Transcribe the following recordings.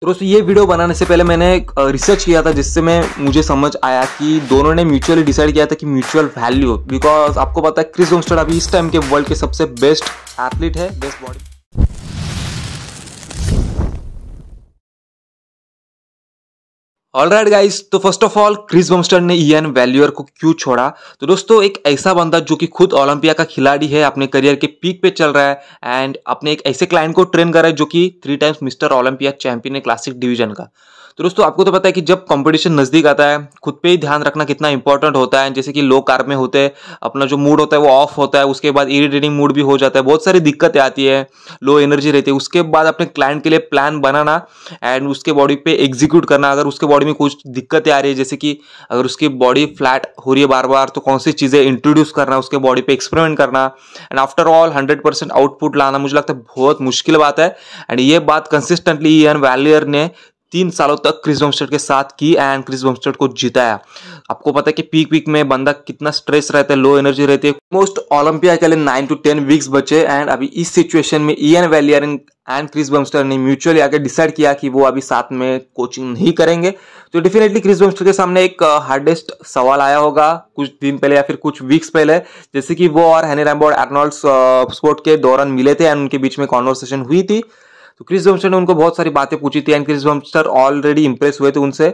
तो दोस्तों ये वीडियो बनाने से पहले मैंने रिसर्च किया था जिससे मैं मुझे समझ आया कि दोनों ने म्यूचुअली डिसाइड किया था कि म्यूचुअल वैल्यू बिकॉज आपको पता है क्रिस डोंगस्टर अभी इस टाइम के वर्ल्ड के सबसे बेस्ट एथलीट है best body all right guys तो first of all Chris Bumstead ने ईएन वैल्यूअर को क्यों छोड़ा तो दोस्तों एक ऐसा बंदा जो कि खुद ओलंपिया का खिलाड़ी है अपने करियर के पीक पे चल रहा है एंड अपने एक ऐसे क्लाइंट को ट्रेन कर रहा है जो कि three times mister Olympia champion है क्लासिक डिवीजन का तो दोस्तों आपको तो पता है कि जब कंपटीशन नज़दीक आता है खुद पे ही ध्यान रखना कितना इंपॉर्टेंट होता है जैसे कि लो कार में होते हैं अपना जो मूड होता है वो ऑफ होता है उसके बाद इरिटेटिंग मूड भी हो जाता है बहुत सारी दिक्कतें आती है लो एनर्जी रहती है उसके बाद अपने क्लाइंट के लिए प्लान बनाना एंड उसके बॉडी पे एग्जीक्यूट करना अगर उसके बॉडी में कुछ दिक्कतें आ रही है जैसे कि अगर उसकी बॉडी फ्लैट हो रही है बार बार तो कौन सी चीज़ें इंट्रोड्यूस करना उसके बॉडी पे एक्सपेरिमेंट करना and after all hundred percent output लाना मुझे लगता है बहुत मुश्किल बात है एंड ये बात कंसिस्टेंटली एन वैलियर ने तीन सालों तक क्रिस बम्स्टेड के साथ की एंड क्रिस बम्स्टेड को जिताया आपको पता है कि पीक वीक में बंदा कितना स्ट्रेस रहता है लो एनर्जी रहती है मोस्ट ओलंपिया के लिए नाइन टू टेन वीक्स बचे एंड अभी इस सिचुएशन में ई एन एंड क्रिस बम्स्टर ने म्यूचुअली आकर डिसाइड किया कि वो अभी साथ में कोचिंग नहीं करेंगे तो डेफिनेटली क्रिस बम्स्टर के सामने एक हार्डेस्ट uh, सवाल आया होगा कुछ दिन पहले या फिर कुछ वीक्स पहले जैसे कि वो और हैनी रैम्बोर्ड एर्नॉल्ड स्पोर्ट के दौरान मिले थे एंड उनके बीच में कॉन्वर्सेशन हुई थी तो क्रिस जोमस्टर ने उनको बहुत सारी बातें पूछी थी and Chris Bumstead already impress हुए थे उनसे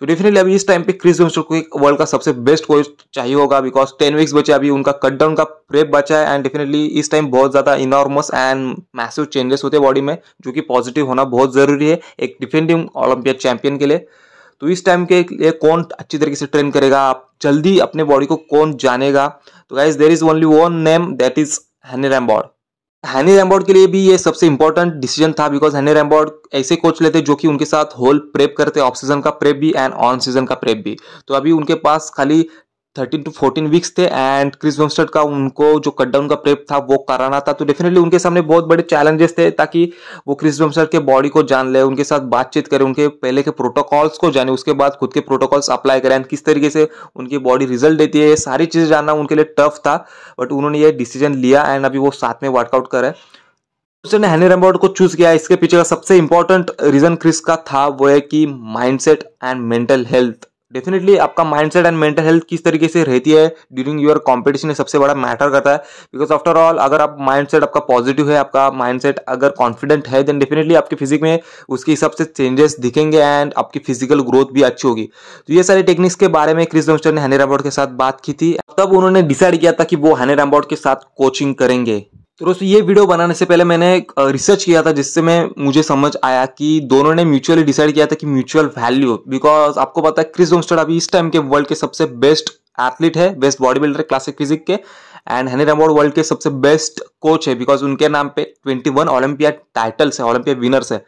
तो डेफिनेटली अभी इस टाइम पे क्रिस जोमस्टर को वर्ल्ड का सबसे बेस्ट कोच चाहिए होगा बिकॉज टेन वीक्स बचे अभी उनका कट डाउन का प्रेप बचा है एंड डेफिनेटली इस टाइम बहुत ज़्यादा इनॉर्मस एंड मैसिव चेंजेस होते हैं बॉडी में जो कि पॉजिटिव होना बहुत ज़रूरी है एक डिफेंडिंग ओलंपियड चैंपियन के लिए तो इस टाइम के लिए कौन अच्छी तरीके से ट्रेन करेगा आप जल्दी अपने बॉडी को कौन जानेगा तो guys there is only one name that is Hany Rambod हैनी रैम्बॉर्ड के लिए भी ये सबसे इंपॉर्टेंट डिसीजन था बिकॉज हैनी रैम्बॉर्ड ऐसे कोच लेते जो कि उनके साथ होल प्रेप करते ऑफ सीजन का प्रेप भी एंड ऑन सीजन का प्रेप भी तो अभी उनके पास खाली थर्टीन टू फोर्टीन वीक्स थे एंड क्रिस वेमस्टर्ड का उनको जो कटडाउन का प्रेप था वो कराना था तो डेफिनेटली उनके सामने बहुत बड़े चैलेंजेस थे ताकि वो क्रिस वेमस्टर्ड के बॉडी को जान ले उनके साथ बातचीत करें उनके पहले के प्रोटोकॉल्स को जाने उसके बाद खुद के प्रोटोकॉल्स अप्लाई करें एंड किस तरीके से उनकी बॉडी रिजल्ट देती है ये सारी चीज़ें जानना उनके लिए टफ था बट उन्होंने ये डिसीजन लिया एंड अभी वो साथ में वर्कआउट करें उसने हैनी रेम्बर्ड को चूज किया इसके पीछे का सबसे इंपॉर्टेंट रीजन क्रिस का था वो है कि mindset and mental health definitely आपका माइंडसेट एंड मेंटल हेल्थ किस तरीके से रहती है ड्यूरिंग योर कॉम्पिटिशन सबसे बड़ा मैटर करता है बिकॉज आफ्टर ऑल अगर आप माइंडसेट आपका पॉजिटिव है आपका माइंडसेट अगर कॉन्फिडेंट है देन डेफिनेटली आपके फिजिक में उसके हिसाब से चेंजेस दिखेंगे एंड आपकी फिजिकल ग्रोथ भी अच्छी होगी तो ये सारे टेक्निक्स के बारे में क्रिस डोमस्टर ने हैनी रामबॉट के साथ बात की थी तब उन्होंने डिसाइड किया था कि वो हैनी रामबॉट के साथ कोचिंग करेंगे तो दोस्तों ये वीडियो बनाने से पहले मैंने एक रिसर्च किया था जिससे मैं मुझे समझ आया कि दोनों ने म्यूचुअली डिसाइड किया था कि म्यूचुअल वैल्यू बिकॉज आपको पता है क्रिस डोमस्टर अभी इस टाइम के वर्ल्ड के सबसे बेस्ट एथलीट है best bodybuilder classic physique के एंड हेनरी रमोड वर्ल्ड के सबसे बेस्ट कोच है बिकॉज उनके नाम पे 21 वन ओलंपिया टाइटल्स है ओलंपिया विनर्स है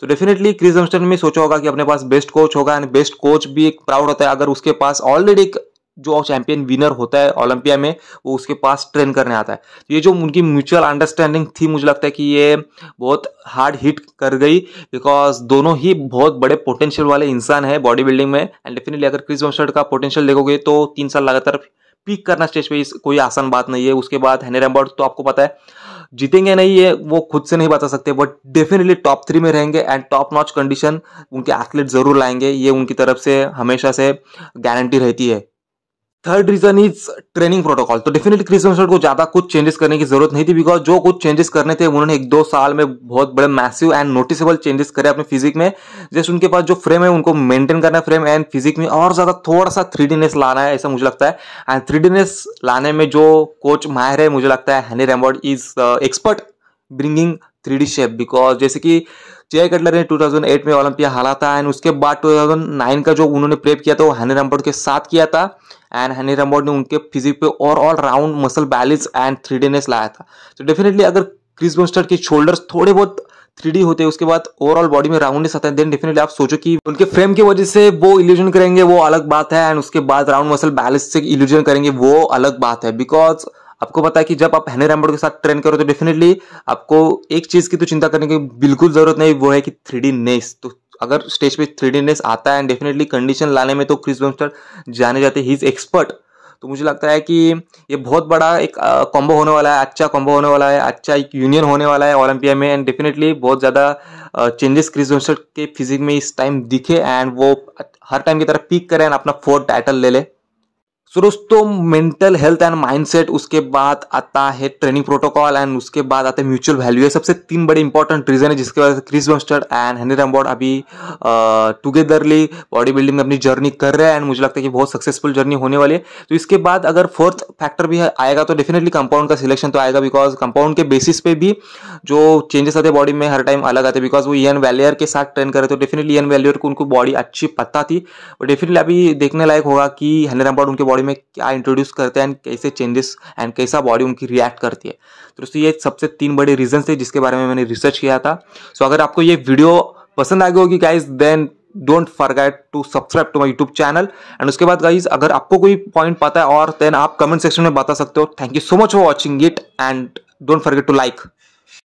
तो डेफिनेटली क्रिस डोमस्टर में सोचा होगा कि अपने पास बेस्ट कोच होगा एंड बेस्ट कोच भी एक प्राउड होता है अगर उसके पास ऑलरेडी एक जो चैंपियन विनर होता है ओलंपिया में वो उसके पास ट्रेन करने आता है तो ये जो उनकी म्यूचुअल अंडरस्टैंडिंग थी मुझे लगता है कि ये बहुत हार्ड हिट कर गई बिकॉज दोनों ही बहुत बड़े पोटेंशियल वाले इंसान है बॉडी बिल्डिंग में एंड डेफिनेटली अगर क्रिस वंशर्ड का पोटेंशियल देखोगे तो तीन साल लगातार पीक करना स्टेज पर कोई आसान बात नहीं है उसके बाद हैनी रैम्बर्ड तो आपको पता है जीतेंगे नहीं ये वो खुद से नहीं बता सकते बट डेफिनेटली टॉप थ्री में रहेंगे एंड टॉप नॉच कंडीशन उनके एथलीट जरूर लाएंगे ये उनकी तरफ से हमेशा से गारंटी रहती है third reason is training protocol तो डेफिनेटली क्रिस हेम्सवर्थ को ज्यादा कुछ चेंजेस करने की जरूरत नहीं थी बिकॉज जो कुछ चेंजेस करने थे उन्होंने एक दो साल में बहुत बड़े मैसिव एंड नोटिसेबल चेंजेस करे अपने फिजिक में जस्ट उनके पास जो फ्रेम है उनको मेंटेन करना है फ्रेम एंड फिजिक में और ज्यादा थोड़ा सा थ्री लाना है ऐसा मुझे लगता है एंड थ्री लाने में जो कोच माहिर है मुझे लगता है Hany Rambod is expert bringing three shape because जैसे कि जय कटलर ने 2008 में ओलंपिया हारा था एंड उसके बाद 2009 का जो उन्होंने प्रेप किया था वो हैनी रामबोर्ड के साथ किया था एंड हैनी रामबोर्ड ने उनके फिजिक पे और all round muscle balance and डीनेस लाया था तो डेफिनेटली अगर क्रिस बोन्स्टर के शोल्डर्स थोड़े बहुत थ्री होते हैं उसके बाद ओवरऑल बॉडी में राउंडनेस आता है देन डेफिनेटली आप सोचो कि उनके फ्रेम की वजह से वो इल्यूजन करेंगे वो अलग बात है एंड उसके बाद राउंड मसल बैलेंस से इल्यूजन करेंगे वो अलग बात है बिकॉज आपको पता है कि जब आप हेनरी रैमबर्ड के साथ ट्रेन करो तो डेफिनेटली आपको एक चीज़ की तो चिंता करने की बिल्कुल ज़रूरत नहीं वो है कि थ्री नेस तो अगर स्टेज पे थ्री नेस आता है एंड डेफिनेटली कंडीशन लाने में तो क्रिस बमस्टर जाने जाते ही इज एक्सपर्ट तो मुझे लगता है कि ये बहुत बड़ा एक कॉम्बो होने वाला है अच्छा कॉम्बो होने वाला है अच्छा एक यूनियन होने वाला है ओलंपिया में एंड डेफिनेटली बहुत ज़्यादा चेंजेस क्रिस बमस्टर के फिजिक में इस टाइम दिखे एंड वो हर टाइम की तरह पिक करें एंड अपना फोर्थ टाइटल ले ले सो दोस्तों मेंटल हेल्थ एंड माइंडसेट उसके बाद आता है ट्रेनिंग प्रोटोकॉल एंड उसके बाद आते हैं म्यूचुअल वैल्यू है सबसे तीन बड़े इंपॉर्टेंट रीजन है जिसके वजह से क्रिस बस्टर्ड एंड हेनरी रम्बॉर्ड अभी टुगेदरली बॉडी बिल्डिंग में अपनी जर्नी कर रहे हैं एंड मुझे लगता है कि बहुत सक्सेसफुल जर्नी होने वाली है तो इसके बाद अगर फोर्थ फैक्टर भी आएगा तो डेफिनेटली कंपाउंड का सिलेक्शन तो आएगा बिकॉज कंपाउंड के बेसिस पे भी जो चेंजेस आते हैं बॉडी में हर टाइम अलग आते हैं बिकॉज वो एन वैलियर के साथ ट्रेन करे तो डेफिनेटली एन वैलियर को उनको बॉडी अच्छी पता थी और डेफिनेटली अभी देखने लायक होगा कि हेनरी रम्बॉर्ड उनके बॉडी बॉडी में क्या इंट्रोड्यूस करते हैं एंड कैसे चेंजेस एंड कैसा बॉडी उनकी रिएक्ट करती है तो दोस्तों ये सबसे तीन बड़े रीजन थे जिसके बारे में मैंने रिसर्च किया था सो so, अगर आपको ये वीडियो पसंद आ गई होगी guys then don't forget to subscribe to my YouTube channel and उसके बाद गाइज अगर आपको कोई पॉइंट पता है और देन आप कमेंट सेक्शन में बता सकते हो thank you so much for watching it and don't forget to like